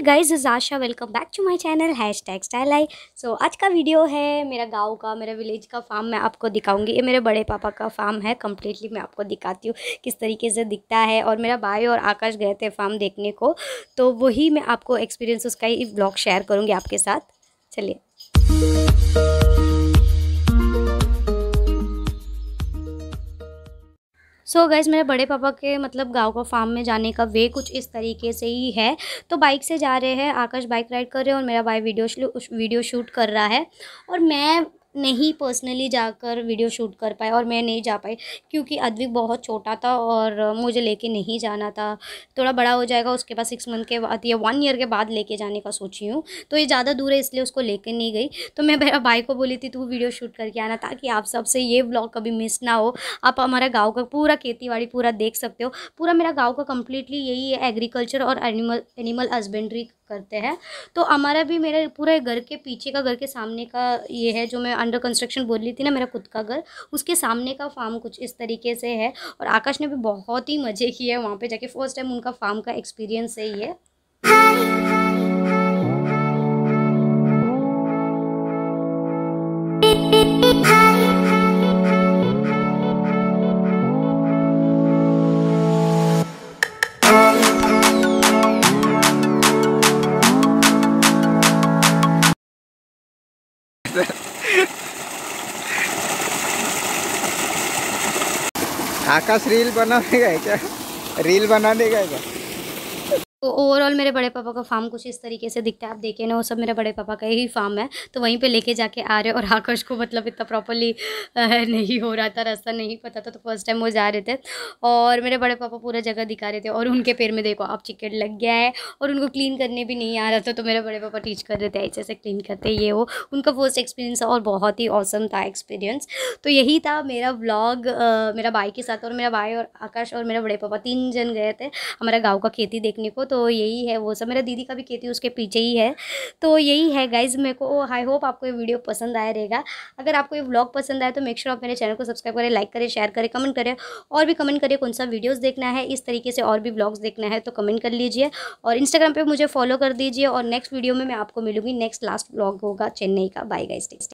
hey guys is Asha welcome back to my channel hashtag style I so आज का video है मेरा गांव का मेरा विलेज का फार्म मैं आपको दिखाऊंगी ये मेरे बड़े पापा का फार्म है कम्प्लीटली मैं आपको दिखाती हूँ किस तरीके से दिखता है और मेरा भाई और आकाश गए थे फार्म देखने को तो वही मैं आपको एक्सपीरियंस उसका ही ब्लॉग शेयर करूँगी आपके साथ चलिए सो गैस मेरे बड़े पापा के मतलब गाँव का फार्म में जाने का वे कुछ इस तरीके से ही है तो बाइक से जा रहे हैं आकाश बाइक राइड कर रहे हैं और मेरा भाई वीडियो वीडियो शूट कर रहा है और मैं नहीं पर्सनली जाकर वीडियो शूट कर पाए और मैं नहीं जा पाई क्योंकि अद्विक बहुत छोटा था और मुझे लेके नहीं जाना था थोड़ा बड़ा हो जाएगा उसके बाद सिक्स मंथ के बाद या वन ईयर के बाद लेके जाने का सोची हूँ तो ये ज़्यादा दूर है इसलिए उसको लेके नहीं गई तो मैं मेरा भाई को बोली थी तू वीडियो शूट करके आना ताकि आप सबसे ये ब्लॉग कभी मिस ना हो आप हमारा गाँव का पूरा खेती पूरा देख सकते हो पूरा मेरा गाँव का कम्प्लीटली यही है एग्रीकल्चर और एनिमल एनिमल हस्बेंड्री करते हैं तो हमारा भी मेरा पूरा घर के पीछे का घर के सामने का ये है जो मैं अंडर कंस्ट्रक्शन बोल रही थी ना मेरा खुद का घर उसके सामने का फार्म कुछ इस तरीके से है और आकाश ने भी बहुत ही मज़े किए हैं वहाँ पर जाके फ़र्स्ट टाइम उनका फार्म का एक्सपीरियंस है ये आकाश रील बनाने गए क्या रील बनाने गए क्या तो ओवरऑल मेरे बड़े पापा का फार्म कुछ इस तरीके से दिखता है आप देखे ना वो सब मेरे बड़े पापा का ही फार्म है तो वहीं पे लेके जाके आ रहे और आकर्ष को मतलब इतना प्रॉपरली नहीं हो रहा था रास्ता नहीं पता था तो फर्स्ट टाइम वो जा रहे थे और मेरे बड़े पापा पूरा जगह दिखा रहे थे और उनके पैर में देखो आप चिकट लग गया है और उनको क्लीन करने भी नहीं आ रहा था तो मेरे बड़े पापा टीच कर रहे थे ऐसे ऐसे क्लीन करते ये वो उनका फर्स्ट एक्सपीरियंस और बहुत ही औसम था एक्सपीरियंस तो यही था मेरा ब्लॉग मेरा भाई के साथ और मेरा भाई और आकाश और मेरे बड़े पापा तीन जन गए थे हमारा गाँव का खेती देखने को तो यही है वो सब मेरा दीदी का भी खेती उसके पीछे ही है तो यही है गाइज मेरे को आई होप आपको ये वीडियो पसंद आया रहेगा अगर आपको ये ब्लॉग पसंद आए तो मेक श्योर आप मेरे चैनल को सब्सक्राइब करें लाइक करें शेयर करें कमेंट करें और भी कमेंट करें कौन सा वीडियोज देखना है इस तरीके से और भी ब्लॉग्स देखना है तो कमेंट कर लीजिए और इंस्टाग्राम पर मुझे फॉलो कर दीजिए और नेक्स्ट वीडियो में मैं आपको मिलूँगी नेक्स्ट लास्ट ब्लॉग होगा चेन्नई का बाय गाइज